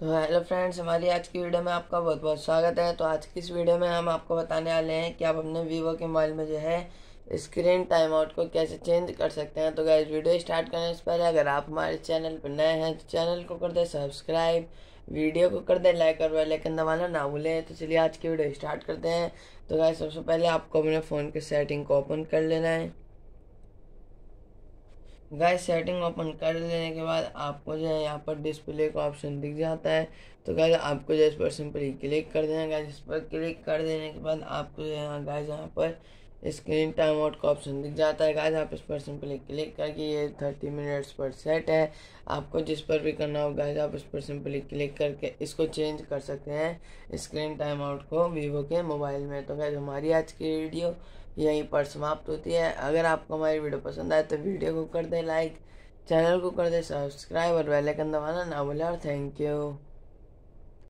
तो hello friends हमारी आज की वीडियो में आपका बहुत बहुत स्वागत है तो आज की इस वीडियो में हम आपको बताने वाले हैं कि आप अपने वीवो के मोबाइल में जो है स्क्रीन टाइम आउट को कैसे चेंज कर सकते हैं तो गाय वीडियो स्टार्ट करने से पहले अगर आप हमारे चैनल पर नए हैं तो चैनल को कर दें सब्सक्राइब वीडियो को कर दें लाइक और बेलाइकन दबाना ना भूलें तो चलिए आज की वीडियो स्टार्ट करते हैं तो गाय सबसे पहले आपको अपने फ़ोन के सेटिंग को ओपन कर लेना है गाइस सेटिंग ओपन कर लेने के बाद आपको जो है यहाँ पर डिस्प्ले का ऑप्शन दिख जाता है तो गाइस आपको जो है इस पर सिंपली क्लिक कर देना गाइस इस पर क्लिक कर देने के बाद आपको जो है गाइस यहाँ पर स्क्रीन टाइम आउट का ऑप्शन दिख जाता है गाइस आप इस पर सिंपली क्लिक करके ये थर्टी मिनट्स पर सेट है आपको जिस पर भी करना हो गाइस आप इस पर सिंपली क्लिक करके इसको चेंज कर सकते हैं स्क्रीन टाइम आउट को वीवो के मोबाइल में तो गाइस हमारी आज की वीडियो यहीं पर समाप्त होती है अगर आपको हमारी वीडियो पसंद आए तो वीडियो को कर दें लाइक चैनल को कर दें सब्सक्राइब और बेलाइकन दबाना ना भूलें और थैंक यू